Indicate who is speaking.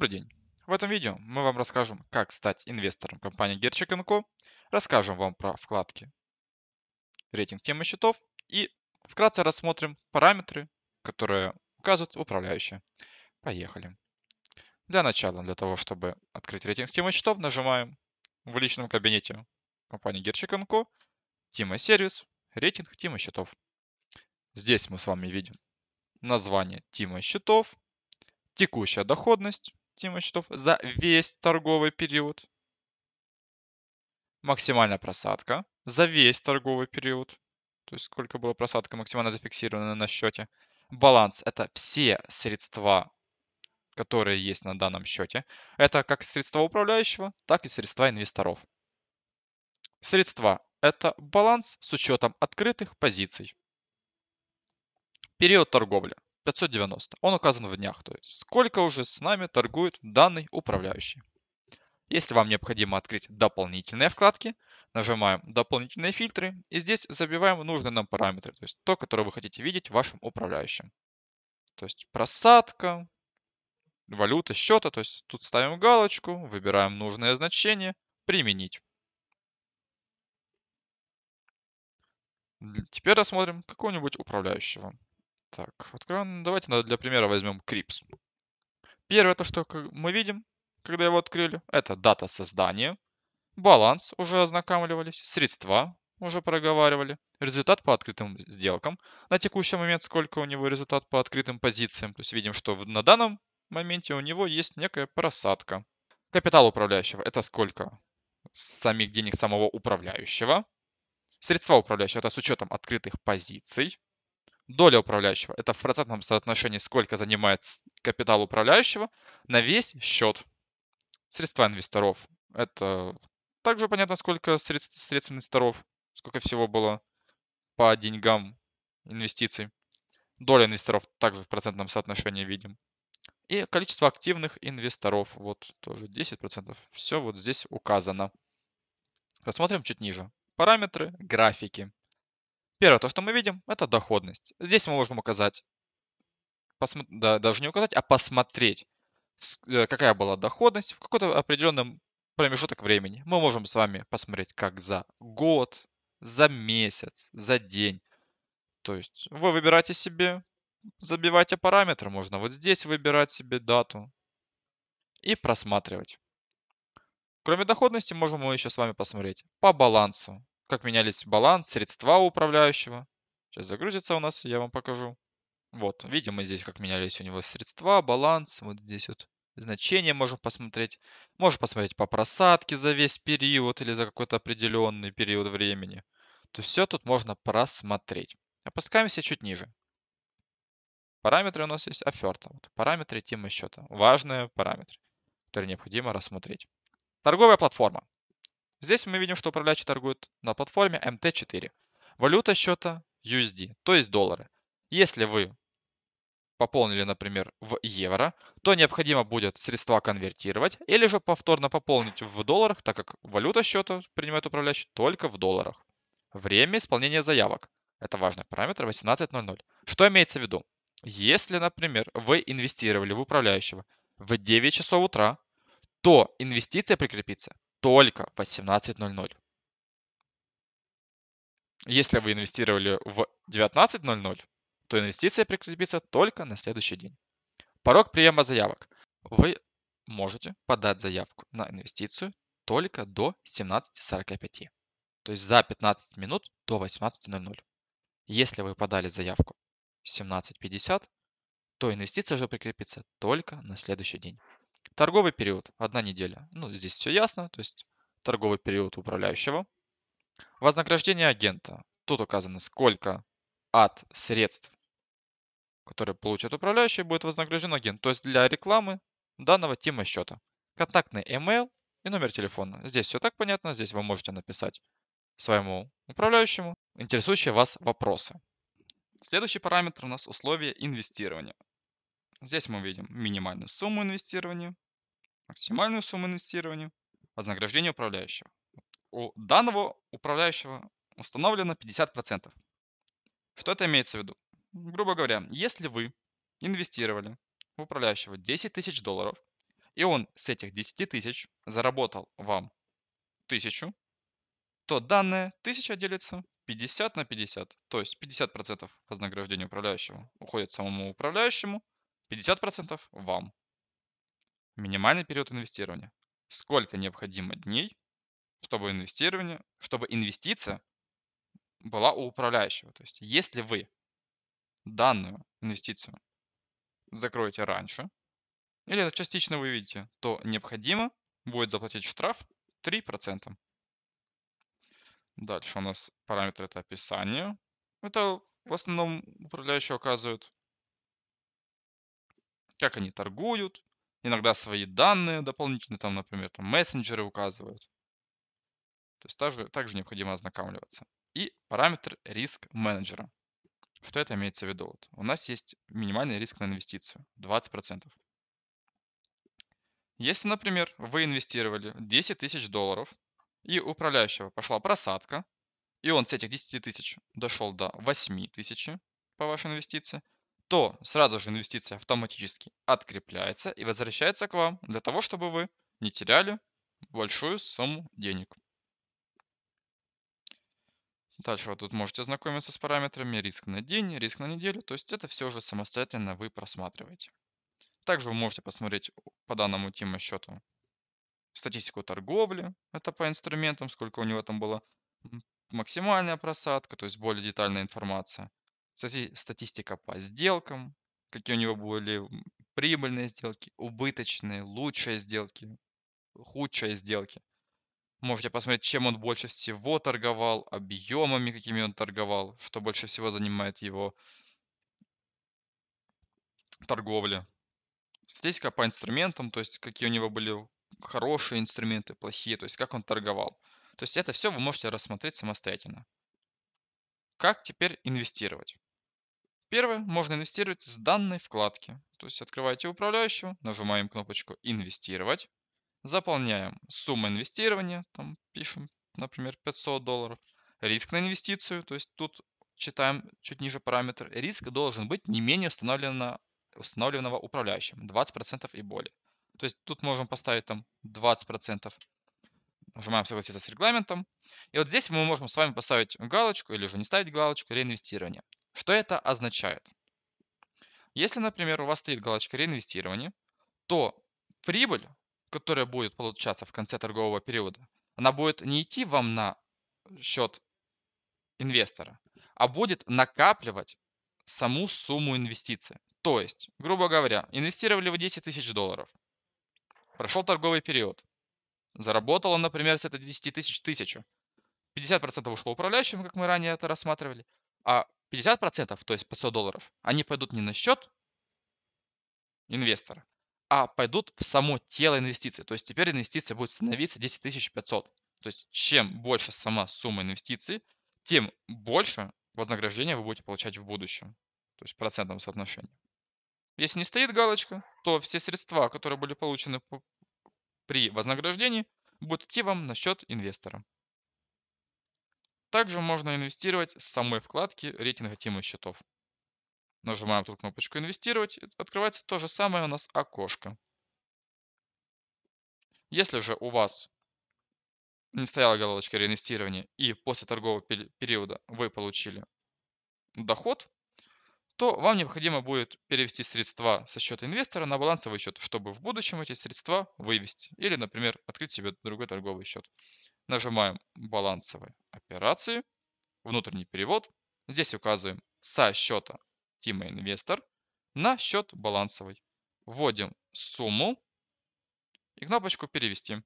Speaker 1: Добрый день! В этом видео мы вам расскажем, как стать инвестором компании Герчик Расскажем вам про вкладки рейтинг темы счетов и вкратце рассмотрим параметры, которые указывают управляющие. Поехали! Для начала, для того, чтобы открыть рейтинг темы счетов, нажимаем в личном кабинете компании Герчик Co. сервис, рейтинг тима счетов. Здесь мы с вами видим название тима счетов, текущая доходность, стоимость счетов за весь торговый период. Максимальная просадка за весь торговый период. То есть сколько было просадка максимально зафиксировано на счете. Баланс – это все средства, которые есть на данном счете. Это как средства управляющего, так и средства инвесторов. Средства – это баланс с учетом открытых позиций. Период торговли 590. Он указан в днях, то есть сколько уже с нами торгует данный управляющий. Если вам необходимо открыть дополнительные вкладки, нажимаем «Дополнительные фильтры» и здесь забиваем нужные нам параметры, то есть то, которое вы хотите видеть в вашем управляющем. То есть просадка, валюта счета, то есть тут ставим галочку, выбираем нужное значение, применить. Теперь рассмотрим какого-нибудь управляющего. Так, откроем. Давайте для примера возьмем Крипс. Первое то, что мы видим, когда его открыли, это дата создания, баланс уже ознакомливались, средства уже проговаривали, результат по открытым сделкам, на текущий момент сколько у него результат по открытым позициям. То есть видим, что на данном моменте у него есть некая просадка. Капитал управляющего – это сколько самих денег самого управляющего. Средства управляющего – это с учетом открытых позиций доля управляющего. Это в процентном соотношении, сколько занимает капитал управляющего на весь счет. Средства инвесторов. Это также понятно, сколько средств, средств инвесторов, сколько всего было по деньгам инвестиций. Доля инвесторов также в процентном соотношении видим. И количество активных инвесторов, вот тоже 10%. Все вот здесь указано. Рассмотрим чуть ниже. Параметры, графики. Первое, то, что мы видим, это доходность. Здесь мы можем указать, посмо... да, даже не указать, а посмотреть, э, какая была доходность в какой-то определенном промежуток времени. Мы можем с вами посмотреть, как за год, за месяц, за день. То есть вы выбираете себе, забивайте параметр, можно вот здесь выбирать себе дату и просматривать. Кроме доходности, можем мы еще с вами посмотреть по балансу как менялись баланс, средства управляющего. Сейчас загрузится у нас, я вам покажу. Вот, видим мы здесь, как менялись у него средства, баланс. Вот здесь вот значение можем посмотреть. Можем посмотреть по просадке за весь период или за какой-то определенный период времени. То есть все тут можно просмотреть. Опускаемся чуть ниже. Параметры у нас есть оферта. Вот параметры темы счета. Важные параметры, которые необходимо рассмотреть. Торговая платформа. Здесь мы видим, что управляющий торгует на платформе MT4. Валюта счета USD, то есть доллары. Если вы пополнили, например, в евро, то необходимо будет средства конвертировать или же повторно пополнить в долларах, так как валюта счета принимает управляющий только в долларах. Время исполнения заявок. Это важный параметр 18.00. Что имеется в виду? Если, например, вы инвестировали в управляющего в 9 часов утра, то инвестиция прикрепится только в 18.00. Если вы инвестировали в 19.00, то инвестиция прикрепится только на следующий день. Порог приема заявок. Вы можете подать заявку на инвестицию только до 17.45, то есть за 15 минут до 18.00. Если вы подали заявку в 17.50, то инвестиция уже прикрепится только на следующий день. Торговый период – одна неделя. Ну, здесь все ясно, то есть торговый период управляющего. Вознаграждение агента. Тут указано, сколько от средств, которые получит управляющий, будет вознагражден агент. То есть для рекламы данного тима счета. Контактный email и номер телефона. Здесь все так понятно. Здесь вы можете написать своему управляющему интересующие вас вопросы. Следующий параметр у нас условия инвестирования. Здесь мы видим минимальную сумму инвестирования, максимальную сумму инвестирования, вознаграждение управляющего. У данного управляющего установлено 50%. Что это имеется в виду? Грубо говоря, если вы инвестировали в управляющего 10 тысяч долларов, и он с этих 10 тысяч заработал вам тысячу, то данная тысяча делится 50 на 50, то есть 50% вознаграждения управляющего уходит самому управляющему, 50% вам. Минимальный период инвестирования. Сколько необходимо дней, чтобы инвестирование, чтобы инвестиция была у управляющего. То есть, если вы данную инвестицию закроете раньше, или это частично вы видите, то необходимо будет заплатить штраф 3%. Дальше у нас параметры это описание. Это в основном управляющие указывают как они торгуют, иногда свои данные дополнительные, там, например, там мессенджеры указывают. То есть также, также необходимо ознакомливаться. И параметр риск менеджера. Что это имеется в виду? Вот у нас есть минимальный риск на инвестицию 20%. Если, например, вы инвестировали 10 тысяч долларов, и управляющего пошла просадка, и он с этих 10 тысяч дошел до 8 тысяч по вашей инвестиции, то сразу же инвестиция автоматически открепляется и возвращается к вам для того, чтобы вы не теряли большую сумму денег. Дальше вы тут можете ознакомиться с параметрами риск на день, риск на неделю. То есть это все уже самостоятельно вы просматриваете. Также вы можете посмотреть по данному тема счету статистику торговли. Это по инструментам, сколько у него там было максимальная просадка, то есть более детальная информация статистика по сделкам, какие у него были прибыльные сделки, убыточные, лучшие сделки, худшие сделки. Можете посмотреть, чем он больше всего торговал, объемами, какими он торговал, что больше всего занимает его торговля. Статистика по инструментам, то есть какие у него были хорошие инструменты, плохие, то есть как он торговал. То есть это все вы можете рассмотреть самостоятельно. Как теперь инвестировать? Первое, можно инвестировать с данной вкладки. То есть открываете управляющего, нажимаем кнопочку «Инвестировать», заполняем сумму инвестирования, там пишем, например, 500 долларов, риск на инвестицию, то есть тут читаем чуть ниже параметр, риск должен быть не менее установлено, установленного управляющим, 20% и более. То есть тут можем поставить там 20%, нажимаем согласиться с регламентом. И вот здесь мы можем с вами поставить галочку или же не ставить галочку реинвестирование. Что это означает? Если, например, у вас стоит галочка реинвестирования, то прибыль, которая будет получаться в конце торгового периода, она будет не идти вам на счет инвестора, а будет накапливать саму сумму инвестиций. То есть, грубо говоря, инвестировали вы 10 тысяч долларов. Прошел торговый период. Заработал он, например, с этой 10 тысяч тысячу. 50% ушло управляющим, как мы ранее это рассматривали. А 50%, то есть 500 долларов, они пойдут не на счет инвестора, а пойдут в само тело инвестиций. То есть теперь инвестиция будет становиться 10 500. То есть чем больше сама сумма инвестиций, тем больше вознаграждения вы будете получать в будущем. То есть в процентном соотношении. Если не стоит галочка, то все средства, которые были получены при вознаграждении, будут идти вам на счет инвестора. Также можно инвестировать с самой вкладки рейтинга темы счетов. Нажимаем тут кнопочку «Инвестировать». Открывается то же самое у нас окошко. Если же у вас не стояла галочка реинвестирование и после торгового периода вы получили доход, то вам необходимо будет перевести средства со счета инвестора на балансовый счет, чтобы в будущем эти средства вывести или, например, открыть себе другой торговый счет. Нажимаем «Балансовые операции», «Внутренний перевод». Здесь указываем со счета Тима Инвестор на счет балансовый. Вводим сумму и кнопочку «Перевести».